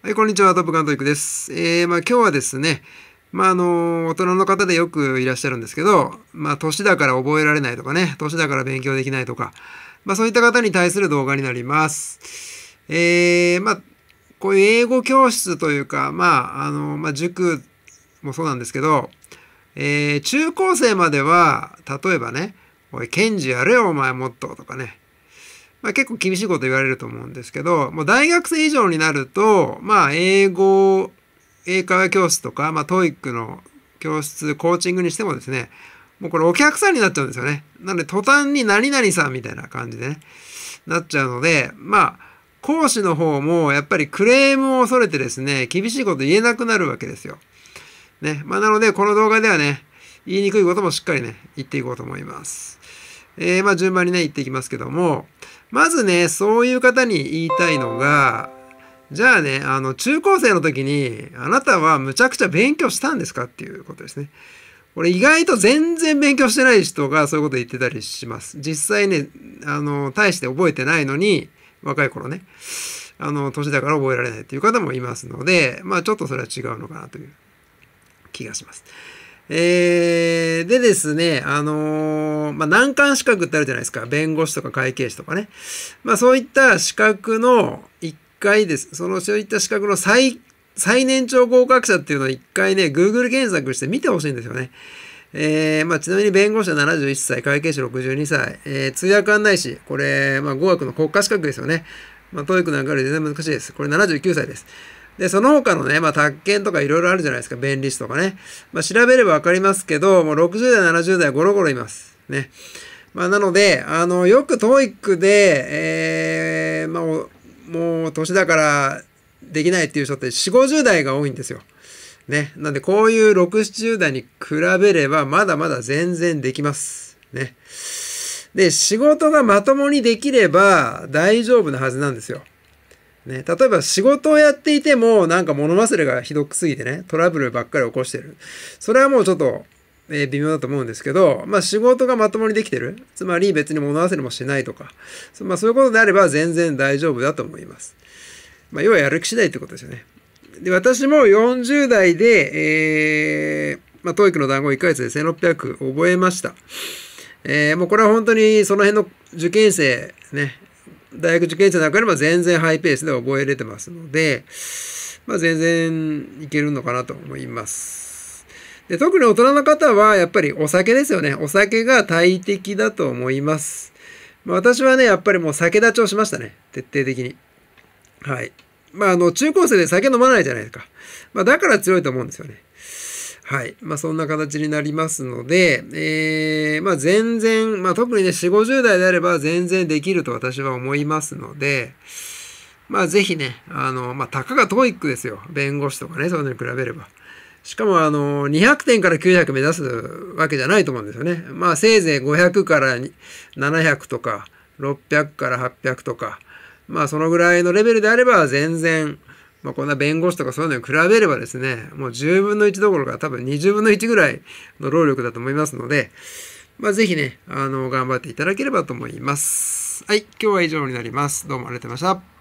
はい、こんにちは、トップ監督です。えー、まあ、今日はですね、まあ、あの、大人の方でよくいらっしゃるんですけど、まあ、年だから覚えられないとかね、年だから勉強できないとか、まあ、そういった方に対する動画になります。えー、まあ、こういう英語教室というか、まあ、あの、まあ、塾もそうなんですけど、えー、中高生までは、例えばね、おい、ケンジやれよ、お前もっと、とかね、まあ、結構厳しいこと言われると思うんですけど、もう大学生以上になると、まあ、英語、英会話教室とか、まあ、トイックの教室、コーチングにしてもですね、もうこれお客さんになっちゃうんですよね。なので、途端に何々さんみたいな感じでね、なっちゃうので、まあ、講師の方もやっぱりクレームを恐れてですね、厳しいこと言えなくなるわけですよ。ね。まあ、なので、この動画ではね、言いにくいこともしっかりね、言っていこうと思います。えー、まあ、順番にね、言っていきますけども、まずね、そういう方に言いたいのが、じゃあね、あの、中高生の時に、あなたはむちゃくちゃ勉強したんですかっていうことですね。これ意外と全然勉強してない人がそういうこと言ってたりします。実際ね、あの、大して覚えてないのに、若い頃ね、あの、年だから覚えられないっていう方もいますので、まあちょっとそれは違うのかなという気がします。えー、でですね、あのー、まあ、難関資格ってあるじゃないですか。弁護士とか会計士とかね。まあ、そういった資格の一回です。その、そういった資格の最、最年長合格者っていうのを一回ね、Google 検索して見てほしいんですよね。えー、まあ、ちなみに弁護士は71歳、会計士62歳、えー、通訳案内士、これ、まあ、語学の国家資格ですよね。まあ、トイックなんかより全然難しいです。これ79歳です。で、その他のね、まあ、宅建とかいろいろあるじゃないですか、弁理士とかね。まあ、調べればわかりますけど、もう60代、70代ゴロゴロいます。ね。まあ、なので、あの、よく TOEIC で、えー、まあ、もう年だからできないっていう人って4、50代が多いんですよ。ね。なんで、こういう6、70代に比べれば、まだまだ全然できます。ね。で、仕事がまともにできれば大丈夫なはずなんですよ。ね、例えば仕事をやっていてもなんか物忘れがひどくすぎてね、トラブルばっかり起こしてる。それはもうちょっと、え微妙だと思うんですけど、まあ仕事がまともにできてる。つまり別に物忘れもしないとか。まあそういうことであれば全然大丈夫だと思います。まあ要はやる気次第ってことですよね。で、私も40代で、えー、まあ、トイックの団子1ヶ月で1600覚えました。えー、もうこれは本当にその辺の受験生ね、大学受験生なんかよりも全然ハイペースで覚えれてますので、まあ、全然いけるのかなと思います。で特に大人の方はやっぱりお酒ですよね。お酒が大敵だと思います。まあ、私はね、やっぱりもう酒立ちをしましたね。徹底的に。はい。まあ、あの、中高生で酒飲まないじゃないですか。まあ、だから強いと思うんですよね。はい。まあ、そんな形になりますので、えー、まあ、全然、まあ、特にね、4、50代であれば全然できると私は思いますので、まあ、ぜひね、あの、まあ、たかがトイックですよ。弁護士とかね、そういうのに比べれば。しかも、あの、200点から900目指すわけじゃないと思うんですよね。まあ、せいぜい500から700とか、600から800とか、まあ、そのぐらいのレベルであれば、全然、まあ、こんな弁護士とかそういうのに比べればですね、もう10分の1どころか多分20分の1ぐらいの労力だと思いますので、まあ、ぜひね、あの、頑張っていただければと思います。はい、今日は以上になります。どうもありがとうございました。